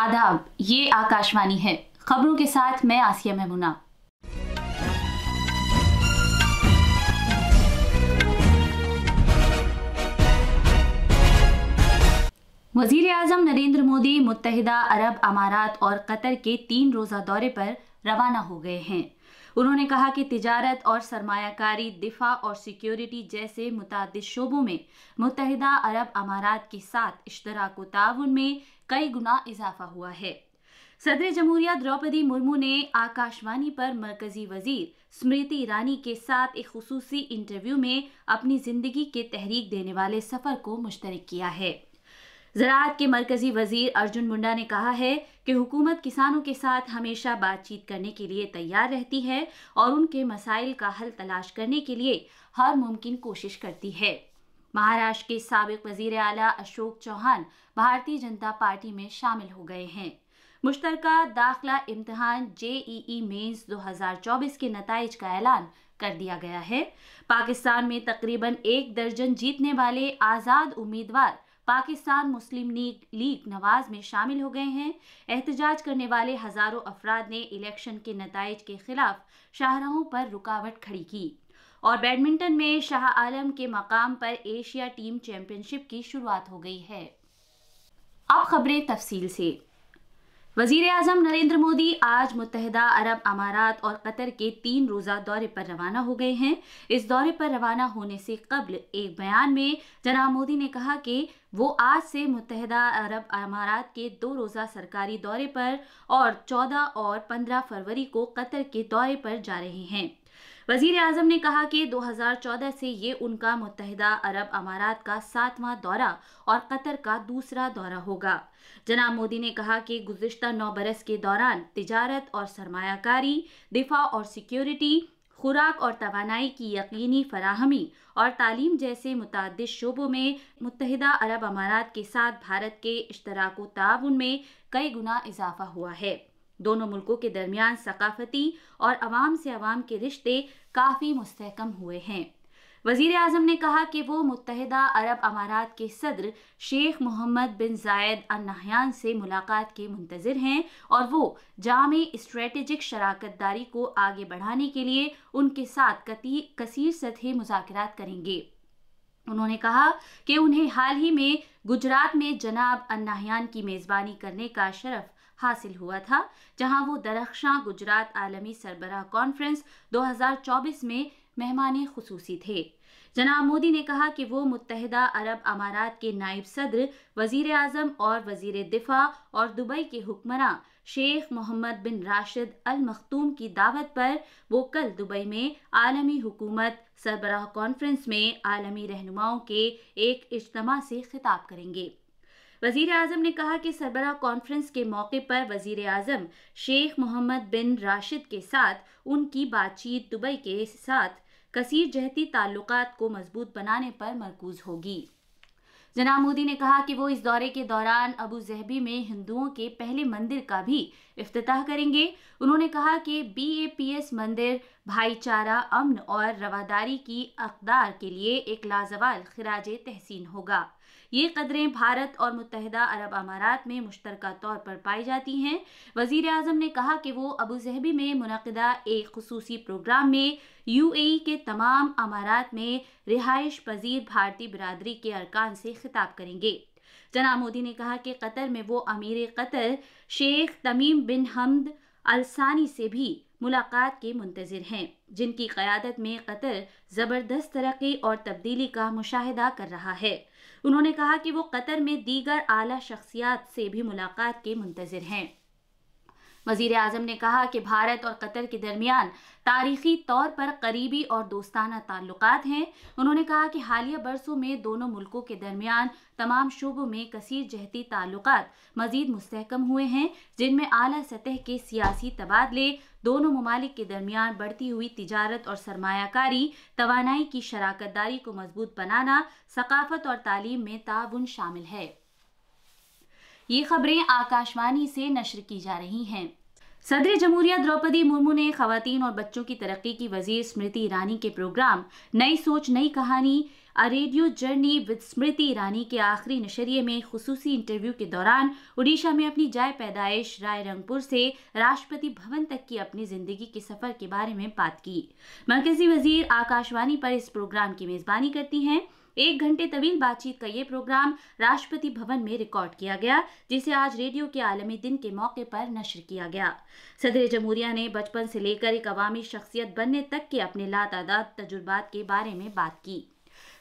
आदाब ये आकाशवाणी है खबरों के साथ मैं आसिया मेमुना वजीर आजम नरेंद्र मोदी मुतहदा अरब अमारात और कतर के तीन रोज़ा दौरे पर रवाना हो गए हैं उन्होंने कहा कि तिजारत और सरमाकारी दिफा और सिक्योरिटी जैसे मुतद शोबों में मुतहदा अरब अमारात के साथ इश्तराक ताउन में कई गुना इजाफा हुआ है सदर जमहूरिया द्रौपदी मुर्मू ने आकाशवाणी पर मरकजी वजीर स्मृति ईरानी के साथ एक खसूसी इंटरव्यू में अपनी जिंदगी के तहरीक देने वाले सफर को मुश्तरक किया है ज़रात के मरकजी वजीर अर्जुन मुंडा ने कहा है कि हुकूमत किसानों के साथ हमेशा बातचीत करने के लिए तैयार रहती है और उनके मसाइल का हल तलाश करने के लिए हर मुमकिन कोशिश करती है महाराष्ट्र के सबक वजीर अला अशोक चौहान भारतीय जनता पार्टी में शामिल हो गए हैं मुश्तर दाखला इम्तहान दो मेंस 2024 के नतज का ऐलान कर दिया गया है पाकिस्तान में तकरीबन एक दर्जन जीतने वाले आज़ाद उम्मीदवार Pakistan Muslim League League Nawaz में शामिल हो गए हैं एहतजाज करने वाले हज़ारों अफराद ने इलेक्शन के नतज के खिलाफ शाहराहों पर रुकावट खड़ी की और बैडमिंटन में शाह आलम के मकाम पर एशिया टीम चैम्पियनशिप की शुरुआत हो गई है अब खबरें तफसील से वजीर अजम नरेंद्र मोदी आज मुतहदा अरब अमारात और कतर के तीन रोज़ा दौरे पर रवाना हो गए हैं इस दौरे पर रवाना होने से कबल एक बयान में जनाब मोदी ने कहा कि वो आज से मुतहदा अरब अमारात के दो रोज़ा सरकारी दौरे पर और 14 और 15 फरवरी को कतर के दौरे पर जा रहे हैं वजीर अजम ने कहा कि 2014 से ये उनका मुतहदा अरब अमारात का सातवां दौरा और कतर का दूसरा दौरा होगा जनाब मोदी ने कहा कि गुजशत नौ बरस के दौरान तजारत और सरमाकारी दिफा और सिक्योरिटी खुराक और तोानाई की यकीनी फराहमी और तालीम जैसे मुतद शोबों में मुतहदा अरब अमारात के साथ भारत के इश्तराक ताउन में कई गुना इजाफा हुआ है दोनों मुल्कों के दरमियान सकाफती और आवाम से आवाम के रिश्ते काफ़ी मुस्तकम हुए हैं वजीर अजम ने कहा कि वो मुतहदा अरब अमारात के सदर शेख मोहम्मद बिन जायद अल नहयान से मुलाकात के मुंतजर हैं और वो जाम स्ट्रेटजिक शराकत दारी को आगे बढ़ाने के लिए उनके साथ कसीर सतह मुजाकर करेंगे उन्होंने कहा कि उन्हें हाल ही में गुजरात में जनाब अन्नाहयान की मेज़बानी करने का शरफ हासिल हुआ था जहां वो दरख्शां गुजरात आलमी सरबराह कॉन्फ्रेंस 2024 में मेहमान खसूसी थे जनाब मोदी ने कहा कि वो मुतहदा अरब अमारात के नायब सदर वजीर अजम और वजीर दिफा और दुबई के हुक्मरान शेख मोहम्मद बिन राशिद अल मखतूम की दावत पर वो कल दुबई में आलमी हुकूमत सरबराह कॉन्फ्रेंस में आलमी रहनुमाओं के एक इज्तम से खिताब करेंगे वजीर अजम ने कहा कि सरबराह कॉन्फ्रेंस के मौके पर वजीर अजम शेख मोहम्मद बिन राशिद के साथ उनकी बातचीत दुबई के साथ कसीर जहती ताल्लुकात को मजबूत बनाने पर मरकूज होगी जनाब मोदी ने कहा कि वो इस दौरे के दौरान अबू जहबी में हिंदुओं के पहले मंदिर का भी अफ्ताह करेंगे उन्होंने कहा कि बीएपीएस मंदिर भाईचारा अमन और रवादारी की अकदार के लिए एक लाजवाल खराज तहसीन होगा ये कदरें भारत और मुतहदा अरब अमारात में मुश्तर तौर पर पाई जाती हैं वजीर अजम ने कहा कि वो अबू जहबी में मुनदा एक खसूसी प्रोग्राम में यू ए e के तमाम अमारात में रिहाइश पजीर भारतीय बरदरी के अरकान से खिताब करेंगे जना मोदी ने कहा कि कतर में वो अमीर कतर शेख तमीम बिन हमद अलसानी से भी मुलाकात के मुंतजर हैं जिनकी क़्यादत में कतर ज़बरदस्त तरक्की और तब्दीली का मुशाहिदा कर रहा है उन्होंने कहा कि वो कतर में दीगर आला शख्सियात से भी मुलाकात के मुंतजर हैं वजीर अजम ने कहा कि भारत और कतर के दरमियान तारीखी तौर पर करीबी और दोस्ताना ताल्लुक हैं उन्होंने कहा कि हालिया बरसों में दोनों मुल्कों के दरमियान तमाम शोबों में कसीर जहती ताल्लुक मजीद मुस्तकम हुए हैं जिनमें अली सतह के सियासी तबादले दोनों ममालिक के दरमियान बढ़ती हुई तजारत और सरमाकारी तोानाई की शराकत दारी को मजबूत बनाना सकाफत और तालीम में ताउन शामिल है ये खबरें आकाशवाणी से नशर की जा रही हैं सदर जमहूरिया द्रौपदी मुर्मू ने खातन और बच्चों की तरक्की की वजीर स्मृति ईरानी के प्रोग्राम नई सोच नई कहानी a radio journey with Smriti Irani के आखिरी नशरिये में खसूसी इंटरव्यू के दौरान उड़ीसा में अपनी जाय पैदाइश राय रंगपुर से राष्ट्रपति भवन तक की अपनी जिंदगी के सफर के बारे में बात की मरकजी वजीर आकाशवाणी पर इस प्रोग्राम की मेजबानी करती हैं एक घंटे तवील बातचीत का ये प्रोग्राम राष्ट्रपति भवन में रिकॉर्ड किया गया जिसे आज रेडियो के आलमी दिन के मौके पर नशर किया गया सदर जमहूरिया ने बचपन से लेकर एक अवामी शख्सियत बनने तक के अपने लातादाद तजुर्बात के बारे में बात की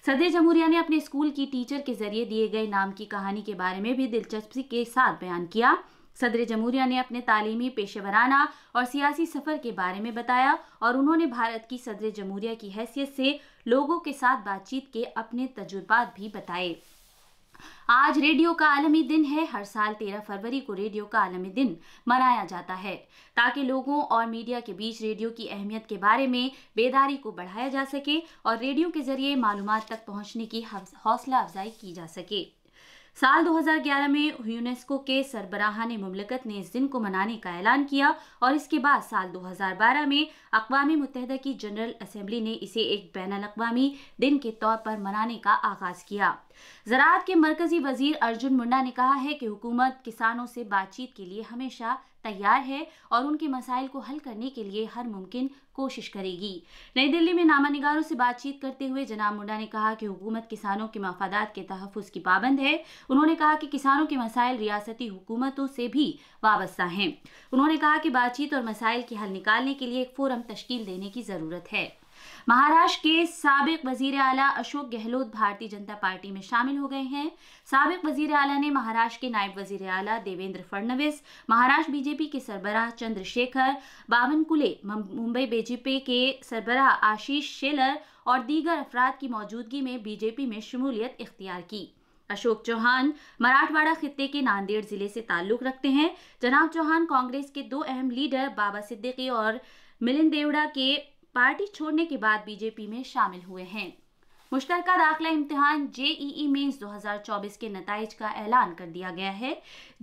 सदर जमहूरिया ने अपने स्कूल की टीचर के जरिए दिए गए नाम की कहानी के बारे में भी दिलचस्पी के साथ बयान किया सदर जमूरिया ने अपने तालीमी पेशे वराना और सियासी सफ़र के बारे में बताया और उन्होंने भारत की सदर जमूरिया की हैसियत से लोगों के साथ बातचीत के अपने तजुर्बात भी बताए आज रेडियो का आलमी दिन है हर साल तेरह फरवरी को रेडियो का आलमी दिन मनाया जाता है ताकि लोगों और मीडिया के बीच रेडियो की अहमियत के बारे में बेदारी को बढ़ाया जा सके और रेडियो के जरिए मालूम तक पहुंचने की हौसला अफजाई की जा सके साल 2011 में यूनेस्को के सरबराह ने मुमलकत ने इस दिन को मनाने का ऐलान किया और इसके बाद साल 2012 में अकवा मुतहद की जनरल असम्बली ने इसे एक बैन अवी दिन के तौर पर मनाने का आगाज़ किया ज़रात के मरकज़ी वजीर अर्जुन मुंडा ने कहा है कि हुकूमत किसानों से बातचीत के लिए हमेशा तैयार है और उनके मसाइल को हल करने के लिए हर मुमकिन कोशिश करेगी नई दिल्ली में नामा निगारों से बातचीत करते हुए जनाब मुंडा ने कहा कि हुकूमत किसानों के मफादात के तहफ़ की पाबंद है उन्होंने कहा कि किसानों के मसाइल रियासती हुकूमतों से भी वाबस्ता हैं उन्होंने कहा कि बातचीत और मसाइल के हल निकालने के लिए एक फोरम तश्कील देने की ज़रूरत है महाराष्ट्र के सबक वजीर अला अशोक गहलोत भारतीय जनता पार्टी में शामिल हो गए हैं सबक वजीर अला ने महाराष्ट्र के नायब वजीर अला देवेंद्र फडणवीस महाराष्ट्र बीजेपी के सरबराह चंद्रशेखर बावनकुले मुंबई बीजेपी के सरबराह आशीष शेलर और दीगर अफराद की मौजूदगी में बीजेपी में शमूलियत इख्तियार की अशोक चौहान मराठवाड़ा खत्े के नांदेड़ जिले से ताल्लुक रखते हैं जनाब चौहान कांग्रेस के दो अहम लीडर बाबा सिद्दीकी और मिलिंद देवड़ा के पार्टी छोड़ने के बाद बीजेपी में शामिल हुए हैं मुश्तर दाखिला इम्तिहान जेईई मेंस 2024 के नतज का ऐलान कर दिया गया है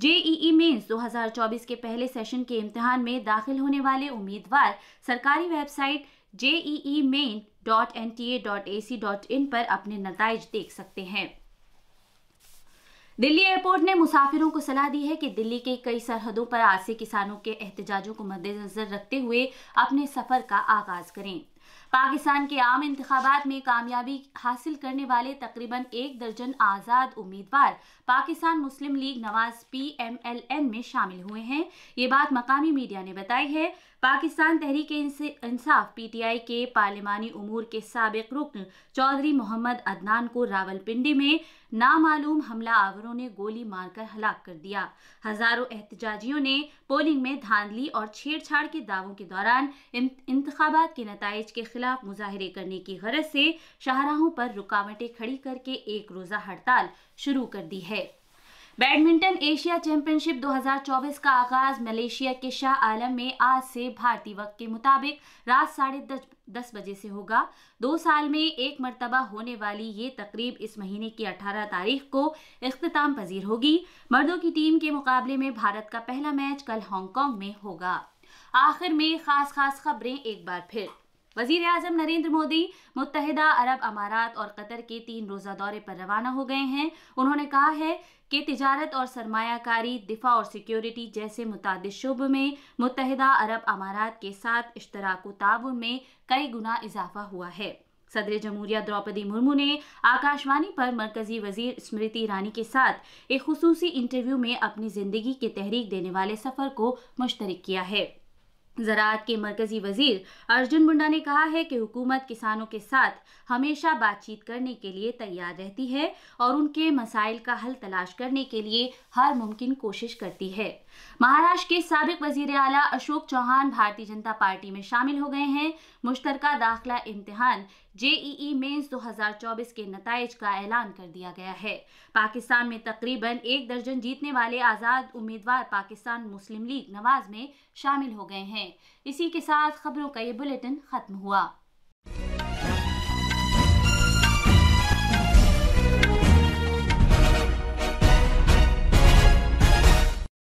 जेईई मेंस 2024 के पहले सेशन के इम्तिहान में दाखिल होने वाले उम्मीदवार सरकारी website JEE main dot N T A dot A C dot in पर अपने नतज देख सकते हैं दिल्ली एयरपोर्ट ने मुसाफिरों को सलाह दी है कि दिल्ली के कई सरहदों पर आज से किसानों के एहतजाजों को मद्देनजर रखते हुए अपने सफर का आगाज करें पाकिस्तान के आम इंतबात में कामयाबी हासिल करने वाले तकरीबन एक दर्जन आज़ाद उम्मीदवार Pakistan Muslim League Nawaz P M L N में शामिल हुए हैं ये बात मकामी मीडिया ने बताई है पाकिस्तान तहरीक इंसाफ पीटीआई के पार्लिमानी उमूर के सबक रुकन चौधरी मोहम्मद अदनान को रावलपिंडी में नामालूम हमला आवरों ने गोली मारकर हलाक कर दिया हजारों एहतजाजियों ने पोलिंग में धांधली और छेड़छाड़ के दावों के दौरान इंतबात के नतज के खिलाफ मुजाहरे करने की गरज से शाहराहों पर रुकावटें खड़ी करके एक रोज़ा हड़ताल शुरू कर दी है बैडमिंटन एशिया चैंपियनशिप 2024 का आगाज मलेशिया के शाह आलम में आज से भारतीय वक्त के मुताबिक रात साढ़े दस दस बजे से होगा दो साल में एक मरतबा होने वाली ये तकरीब इस महीने की 18 तारीख को अख्ताम पजीर होगी मर्दों की टीम के मुकाबले में भारत का पहला मैच कल हांगकांग में होगा आखिर में खास खास खबरें एक बार फिर वजीर अजम नरेंद्र मोदी मुतहदा अरब अमारात और कतर के तीन रोज़ा दौरे पर रवाना हो गए हैं उन्होंने कहा है कि तजारत और सरमाकारी दिफा और सिक्योरिटी जैसे मुतद शुब में मुतहदा अरब अमारात के साथ इश्तराक ताउन में कई गुना इजाफा हुआ है सदर जमहूरिया द्रौपदी मुर्मू ने आकाशवाणी पर मरकजी वजीर स्मृति ईरानी के साथ एक खसूसी इंटरव्यू में अपनी ज़िंदगी के तहरीक देने वाले सफ़र को मुश्तरक किया है ज़रात के मरकज़ी वजीर अर्जुन मुंडा ने कहा है कि हुकूमत किसानों के साथ हमेशा बातचीत करने के लिए तैयार रहती है और उनके मसाइल का हल तलाश करने के लिए हर मुमकिन कोशिश करती है महाराष्ट्र के सबक वजीर अला अशोक चौहान भारतीय जनता पार्टी में शामिल हो गए हैं मुश्तर दाखिला इम्तहान जेईई मेंस 2024 के नतज का ऐलान कर दिया गया है पाकिस्तान में तकरीबन एक दर्जन जीतने वाले आज़ाद उम्मीदवार पाकिस्तान मुस्लिम लीग नवाज में शामिल हो गए हैं इसी के साथ खबरों का ये बुलेटिन खत्म हुआ